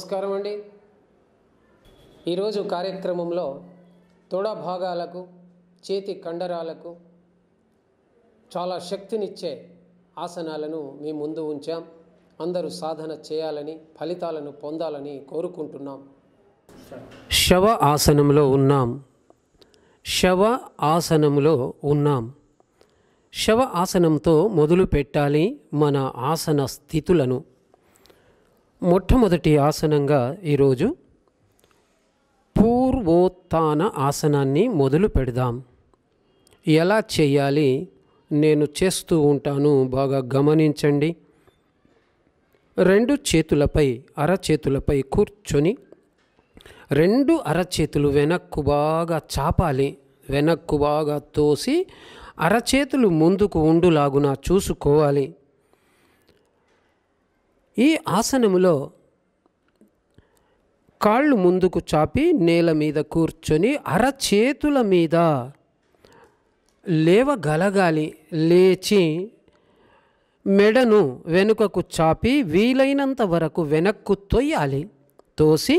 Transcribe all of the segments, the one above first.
నమస్కారం అండి ఈరోజు కార్యక్రమంలో తొడ భాగాలకు చేతి కండరాలకు చాలా శక్తినిచ్చే ఆసనాలను మీ ముందు ఉంచాం అందరూ సాధన చేయాలని ఫలితాలను పొందాలని కోరుకుంటున్నాం శవ ఆసనంలో ఉన్నాం శవ ఆసనంలో ఉన్నాం శవ ఆసనంతో మొదలు పెట్టాలి మన ఆసన స్థితులను మొట్టమొదటి ఆసనంగా ఈరోజు పూర్వోత్న ఆసనాన్ని మొదలు పెడదాం ఎలా చేయాలి నేను చేస్తూ ఉంటాను బాగా గమనించండి రెండు చేతులపై అరచేతులపై కూర్చొని రెండు అరచేతులు వెనక్కు బాగా చాపాలి వెనక్కు బాగా తోసి అరచేతులు ముందుకు ఉండులాగున చూసుకోవాలి ఈ ఆసనములో కాళ్ళు ముందుకు చాపి నేల మీద కూర్చొని అరచేతుల మీద లేవగలగాలి లేచి మెడను వెనుకకు చాపి వీలైనంత వరకు వెనక్కు తొయ్యాలి తోసి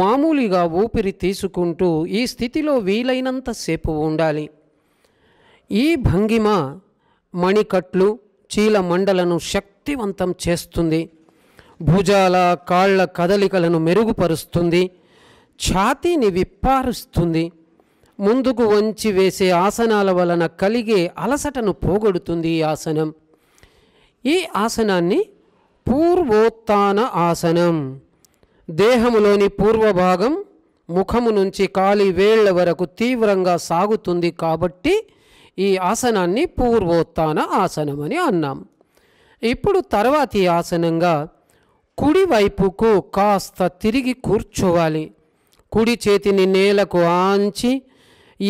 మామూలుగా ఊపిరి తీసుకుంటూ ఈ స్థితిలో వీలైనంతసేపు ఉండాలి ఈ భంగిమ మణికట్లు చీల మండలను శక్తివంతం చేస్తుంది భుజాల కాళ్ల కదలికలను మెరుగుపరుస్తుంది ఛాతీని విప్పారుస్తుంది ముందుకు వంచి వేసే ఆసనాల వలన కలిగే అలసటను పోగొడుతుంది ఈ ఆసనం ఈ ఆసనాన్ని పూర్వోత్తాన ఆసనం దేహములోని పూర్వభాగం ముఖము నుంచి కాలి వేళ్ల వరకు తీవ్రంగా సాగుతుంది కాబట్టి ఈ ఆసనాన్ని పూర్వోత్తాన ఆసనం అని అన్నాం ఇప్పుడు తర్వాతి ఆసనంగా కుడివైపుకు కాస్త తిరిగి కూర్చోవాలి కుడి చేతిని నేలకు ఆంచి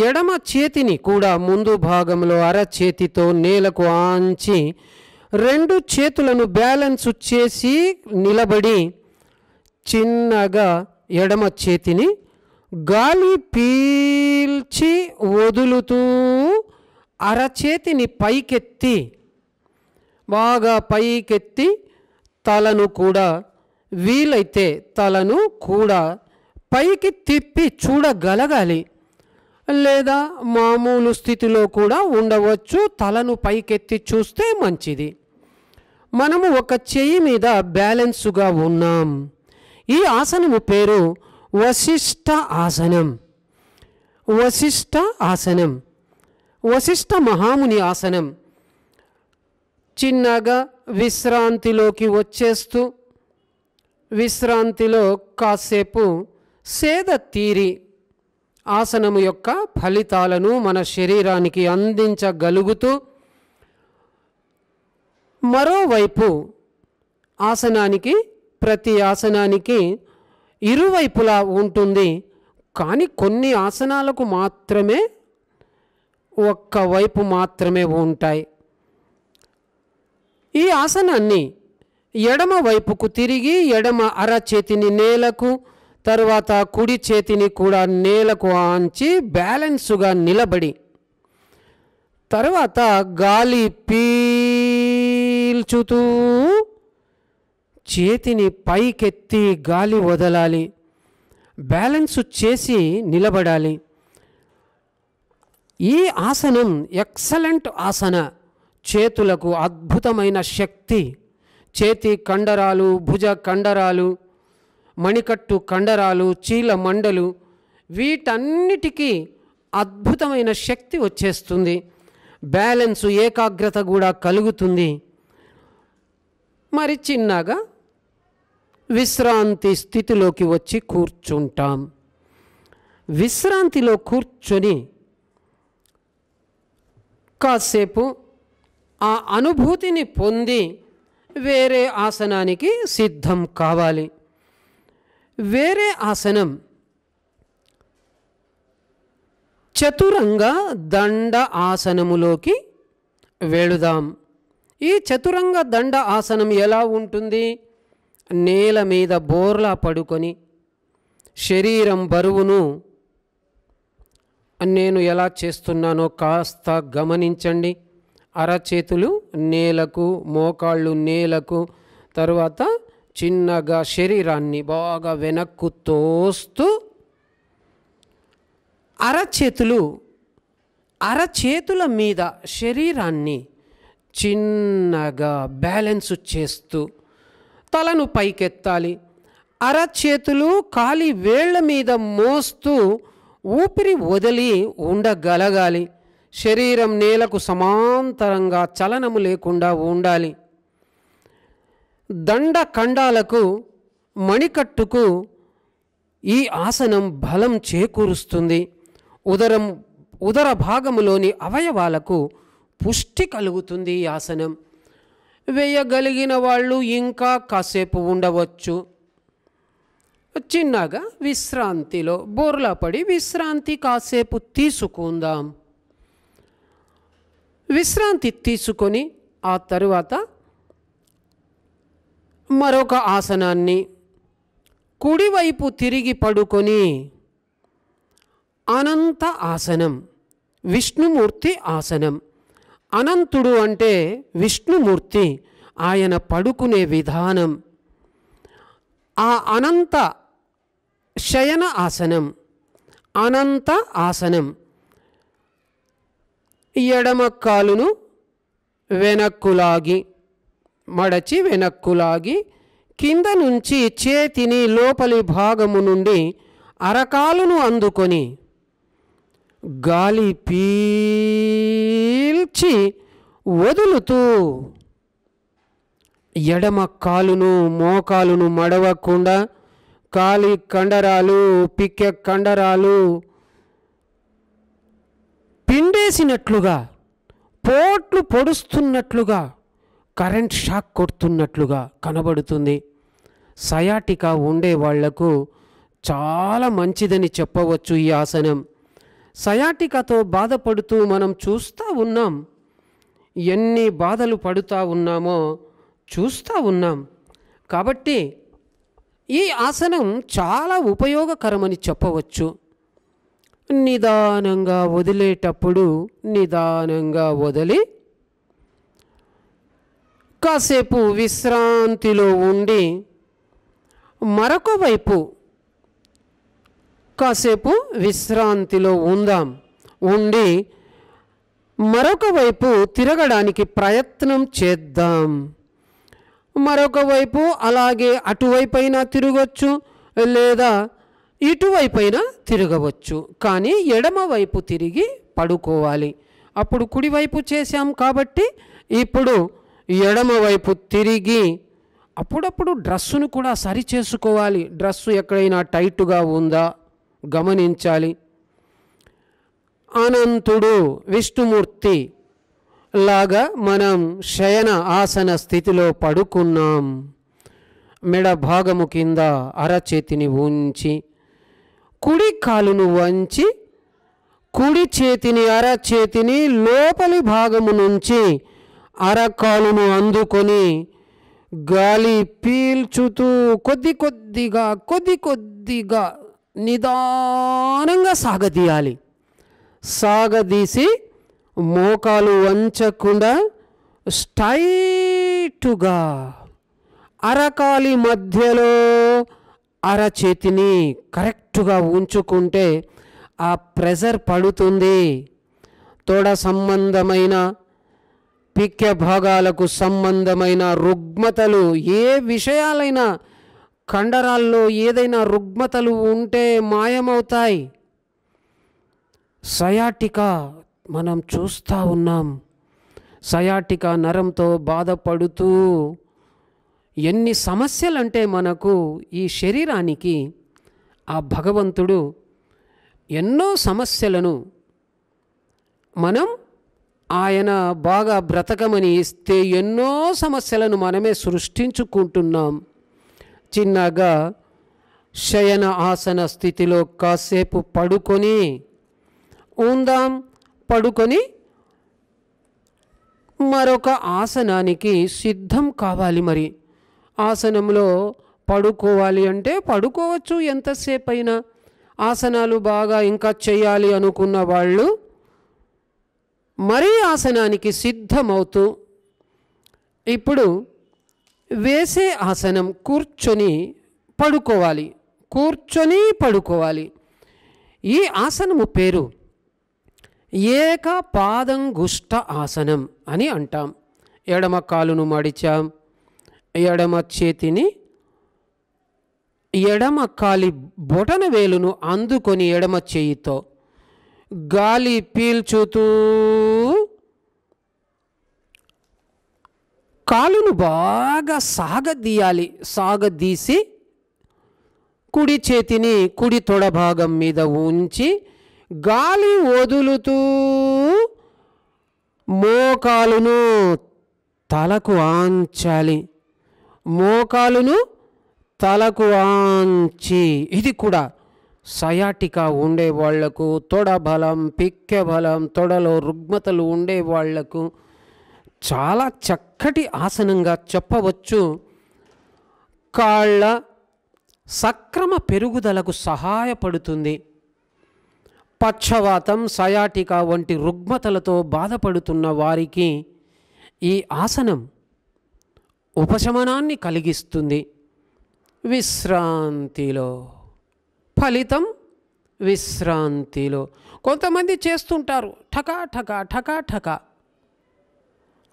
ఎడమ చేతిని కూడా ముందు భాగంలో అరచేతితో నేలకు ఆంచి రెండు చేతులను బ్యాలెన్స్ చేసి నిలబడి చిన్నగా ఎడమ చేతిని గాలి పీల్చి వదులుతూ అరచేతిని పైకెత్తి బాగా పైకెత్తి తలను కూడా వీలైతే తలను కూడా పైకి తిప్పి చూడగలగాలి లేదా మామూలు స్థితిలో కూడా ఉండవచ్చు తలను పైకెత్తి చూస్తే మంచిది మనము ఒక చెయ్యి మీద బ్యాలెన్స్గా ఉన్నాం ఈ ఆసనము పేరు వశిష్ట ఆసనం వశిష్ట ఆసనం వశిష్ఠ మహాముని ఆసనం చిన్నగా విశ్రాంతిలోకి వచ్చేస్తూ విశ్రాంతిలో కాసేపు సేద తీరి ఆసనము యొక్క ఫలితాలను మన శరీరానికి అందించగలుగుతూ మరోవైపు ఆసనానికి ప్రతి ఆసనానికి ఇరువైపులా ఉంటుంది కానీ కొన్ని ఆసనాలకు మాత్రమే ఒక్కవైపు మాత్రమే ఉంటాయి ఈ ఆసనాన్ని ఎడమ వైపుకు తిరిగి ఎడమ అర చేతిని నేలకు తరువాత కుడి చేతిని కూడా నేలకు ఆంచి బ్యాలెన్సుగా నిలబడి తర్వాత గాలి పీల్చుతూ చేతిని పైకెత్తి గాలి వదలాలి బ్యాలెన్సు చేసి నిలబడాలి ఈ ఆసనం ఎక్సలెంట్ ఆసన చేతులకు అద్భుతమైన శక్తి చేతి కండరాలు భుజ కండరాలు మణికట్టు కండరాలు చీల మండలు వీటన్నిటికీ అద్భుతమైన శక్తి వచ్చేస్తుంది బ్యాలెన్సు ఏకాగ్రత కూడా కలుగుతుంది మరి చిన్నగా విశ్రాంతి స్థితిలోకి వచ్చి కూర్చుంటాం విశ్రాంతిలో కూర్చొని కాసేపు ఆ అనుభూతిని పొంది వేరే ఆసనానికి సిద్ధం కావాలి వేరే ఆసనం చతురంగ దండ ఆసనములోకి వెళుదాం ఈ చతురంగ దండ ఆసనం ఎలా ఉంటుంది నేల మీద బోర్లా పడుకొని శరీరం బరువును నేను ఎలా చేస్తున్నానో కాస్త గమనించండి అరచేతులు నేలకు మోకాళ్ళు నేలకు తర్వాత చిన్నగా శరీరాన్ని బాగా వెనక్కు తోస్తూ అరచేతులు అరచేతుల మీద శరీరాన్ని చిన్నగా బ్యాలెన్స్ చేస్తూ తలను పైకెత్తాలి అరచేతులు ఖాళీ వేళ్ల మీద మోస్తూ ఊపిరి వదిలి ఉండగలగాలి శరీరం నేలకు సమాంతరంగా చలనము లేకుండా ఉండాలి దండ ఖండాలకు మణికట్టుకు ఈ ఆసనం బలం చేకూరుస్తుంది ఉదరం ఉదర భాగములోని అవయవాలకు పుష్టి కలుగుతుంది ఈ ఆసనం వేయగలిగిన వాళ్ళు ఇంకా కాసేపు ఉండవచ్చు చిన్నగా విశ్రాంతిలో బోర్లా పడి విశ్రాంతి కాసేపు తీసుకుందాం విశ్రాంతి తీసుకొని ఆ తరువాత మరొక ఆసనాన్ని కుడివైపు తిరిగి పడుకొని అనంత ఆసనం విష్ణుమూర్తి ఆసనం అనంతుడు అంటే విష్ణుమూర్తి ఆయన పడుకునే విధానం ఆ అనంత శయన ఆసనం అనంత ఆసనం ఎడమ కాలును వెనక్కులాగి మడచి వెనక్కులాగి కింద నుంచి చేతిని లోపలి భాగము నుండి అరకాలును అందుకొని గాలి పీల్చి వదులుతూ ఎడమ కాలును మోకాలును మడవకుండా కాలి కండరాలు పిక్కె కండరాలు పిండేసినట్లుగా పోట్లు పొడుస్తున్నట్లుగా కరెంట్ షాక్ కొడుతున్నట్లుగా కనబడుతుంది సయాటికా ఉండే వాళ్లకు చాలా మంచిదని చెప్పవచ్చు ఈ ఆసనం సయాటికతో బాధపడుతూ మనం చూస్తూ ఉన్నాం ఎన్ని బాధలు పడుతూ ఉన్నామో చూస్తూ ఉన్నాం కాబట్టి ఈ ఆసనం చాలా ఉపయోగకరమని చెప్పవచ్చు నిదానంగా వదిలేటప్పుడు నిదానంగా వదిలి కాసేపు విశ్రాంతిలో ఉండి మరొక వైపు కాసేపు విశ్రాంతిలో ఉందాం ఉండి మరొక వైపు తిరగడానికి ప్రయత్నం చేద్దాం మరొక వైపు అలాగే అటువైపైనా తిరగవచ్చు లేదా ఇటువైపైనా తిరగవచ్చు కానీ ఎడమ వైపు తిరిగి పడుకోవాలి అప్పుడు కుడివైపు చేశాం కాబట్టి ఇప్పుడు ఎడమవైపు తిరిగి అప్పుడప్పుడు డ్రస్సును కూడా సరి చేసుకోవాలి డ్రస్సు ఎక్కడైనా టైట్గా ఉందా గమనించాలి అనంతుడు విష్ణుమూర్తి లాగా మనం శయన ఆసన స్థితిలో పడుకున్నాం మెడ భాగము కింద అరచేతిని ఉంచి కుడి కాలును వంచి కుడి చేతిని అరచేతిని లోపలి భాగము నుంచి అరకాలును అందుకొని గాలి పీల్చుతూ కొద్ది కొద్దిగా కొద్ది కొద్దిగా నిదానంగా సాగదీయాలి సాగదీసి మోకాలు వంచకుండా స్టైటుగా అరకాలి మధ్యలో అరచేతిని కరెక్ట్గా ఉంచుకుంటే ఆ ప్రెజర్ పడుతుంది తోడ సంబంధమైన పిక్య భాగాలకు సంబంధమైన రుగ్మతలు ఏ విషయాలైనా కండరాల్లో ఏదైనా రుగ్మతలు ఉంటే మాయమవుతాయి సయాటికా మనం చూస్తూ ఉన్నాం సయాటిక నరంతో బాధపడుతూ ఎన్ని సమస్యలంటే మనకు ఈ శరీరానికి ఆ భగవంతుడు ఎన్నో సమస్యలను మనం ఆయన బాగా బ్రతకమని ఇస్తే ఎన్నో సమస్యలను మనమే సృష్టించుకుంటున్నాం చిన్నగా శయన ఆసన స్థితిలో కాసేపు పడుకొని ఉందాం పడుకొని మరొక ఆసనానికి సిద్ధం కావాలి మరి ఆసనంలో పడుకోవాలి అంటే పడుకోవచ్చు ఎంతసేపు అయినా ఆసనాలు బాగా ఇంకా చేయాలి అనుకున్న వాళ్ళు మరీ ఆసనానికి సిద్ధమవుతూ ఇప్పుడు వేసే ఆసనం కూర్చొని పడుకోవాలి కూర్చొని పడుకోవాలి ఈ ఆసనము పేరు ఏక పాదం గుష్ట ఆసనం అని అంటాం ఎడమ కాలును మడిచాం ఎడమ చేతిని ఎడమ కాలి బొటన వేలును అందుకొని ఎడమ చేయితో గాలి పీల్చుతూ కాలును బాగా సాగదీయాలి సాగదీసి కుడి చేతిని కుడి తొడ భాగం మీద ఉంచి గాలి వదులుతూ మోకాలును తలకు ఆంచాలి మోకాలును తలకు ఆంచి ఇది కూడా సయాటికా ఉండే వాళ్లకు తొడ బలం పిక్కె బలం తొడలో రుగ్మతలు ఉండే వాళ్లకు చాలా చక్కటి ఆసనంగా చెప్పవచ్చు కాళ్ళ సక్రమ పెరుగుదలకు సహాయపడుతుంది పక్షవాతం సయాటిక వంటి రుగ్మతలతో బాధపడుతున్న వారికి ఈ ఆసనం ఉపశమనాన్ని కలిగిస్తుంది విశ్రాంతిలో ఫలితం విశ్రాంతిలో కొంతమంది చేస్తుంటారు ఠకా ఠకా ఠకా ఠకా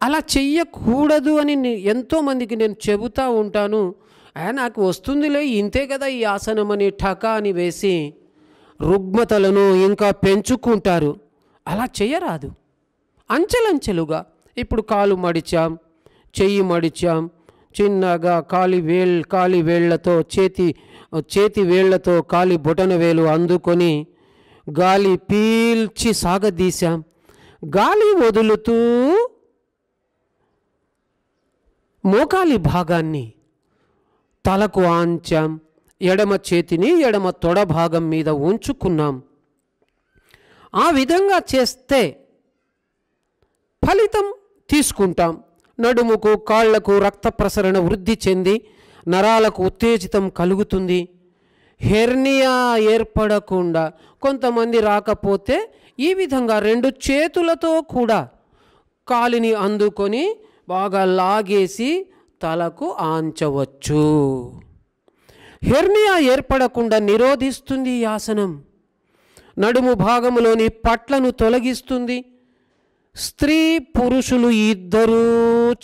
అలా చెయ్యకూడదు అని ఎంతోమందికి నేను చెబుతూ ఉంటాను నాకు వస్తుందిలే ఇంతే కదా ఈ ఆసనం అని ఠకా అని వేసి రుగ్మతలను ఇంకా పెంచుకుంటారు అలా చేయరాదు అంచెలంచెలుగా ఇప్పుడు కాలు మడిచాం చెయ్యి మడిచాం చిన్నగా కాలి వేల్ కాలి వేళ్లతో చేతి చేతి వేళ్లతో కాలి బొటన వేలు అందుకొని గాలి పీల్చి సాగదీశాం గాలి వదులుతూ మోకాలి భాగాన్ని తలకు ఆంచాం ఎడమ చేతిని ఎడమ తొడ భాగం మీద ఉంచుకున్నాం ఆ విధంగా చేస్తే ఫలితం తీసుకుంటాం నడుముకు కాళ్లకు రక్త ప్రసరణ వృద్ధి చెంది నరాలకు ఉత్తేజితం కలుగుతుంది హెర్నియా ఏర్పడకుండా కొంతమంది రాకపోతే ఈ విధంగా రెండు చేతులతో కూడా కాలిని అందుకొని బాగా లాగేసి తలకు ఆంచవచ్చు హెర్నియా ఏర్పడకుండా నిరోధిస్తుంది ఈ ఆసనం నడుము భాగములోని పట్లను తొలగిస్తుంది స్త్రీ పురుషులు ఇద్దరూ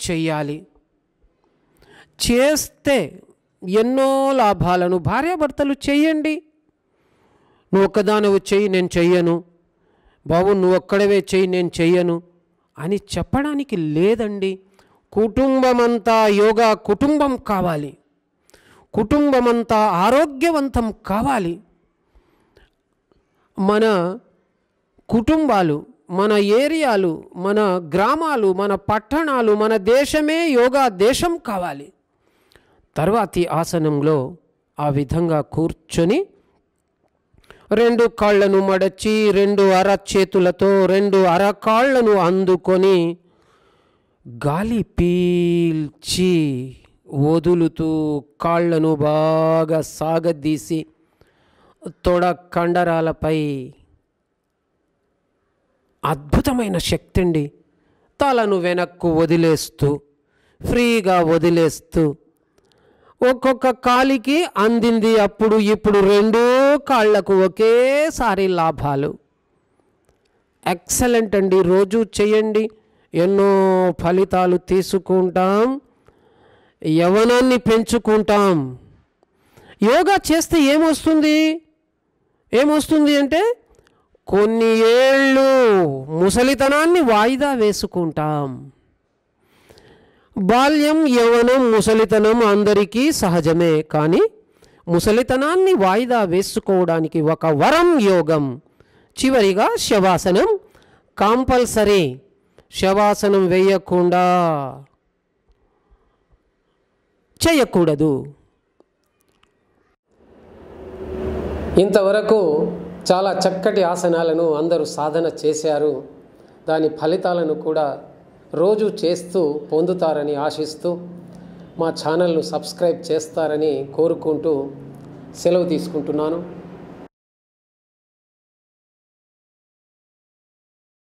చెయ్యాలి చేస్తే ఎన్నో లాభాలను భార్యాభర్తలు చెయ్యండి నువ్వు ఒక్కదానవు చెయ్యి నేను చెయ్యను బాబు నువ్వు ఒక్కడవే చెయ్యి నేను చెయ్యను అని చెప్పడానికి లేదండి కుటుంబమంతా యోగా కుటుంబం కావాలి కుటుంబమంతా ఆరోగ్యవంతం కావాలి మన కుటుంబాలు మన ఏరియాలు మన గ్రామాలు మన పట్టణాలు మన దేశమే యోగా దేశం కావాలి తర్వాతి ఆసనంలో ఆ విధంగా కూర్చొని రెండు కాళ్లను మడచి రెండు అర చేతులతో రెండు అరకాళ్లను అందుకొని గాలి పీల్చి వదులుతూ కాళ్లను బాగా సాగదీసి తొడ కండరాలపై అద్భుతమైన శక్తి అండి తలను వెనక్కు వదిలేస్తూ ఫ్రీగా వదిలేస్తూ ఒక్కొక్క కాలికి అందింది అప్పుడు ఇప్పుడు రెండూ కాళ్లకు ఒకేసారి లాభాలు ఎక్సలెంట్ అండి రోజు చేయండి ఎన్నో ఫలితాలు తీసుకుంటాం యవనాన్ని పెంచుకుంటాం యోగా చేస్తే ఏమొస్తుంది ఏమొస్తుంది అంటే కొన్ని ఏళ్ళు ముసలితనాన్ని వాయిదా వేసుకుంటాం బాల్యం యవనం ముసలితనం అందరికీ సహజమే కానీ ముసలితనాన్ని వాయిదా వేసుకోవడానికి ఒక వరం యోగం చివరిగా శవాసనం కంపల్సరీ శవాసనం వేయకుండా చేయకూడదు ఇంతవరకు చాలా చక్కటి ఆసనాలను అందరూ సాధన చేశారు దాని ఫలితాలను కూడా రోజు చేస్తూ పొందుతారని ఆశిస్తూ మా ఛానల్ను సబ్స్క్రైబ్ చేస్తారని కోరుకుంటూ సెలవు తీసుకుంటున్నాను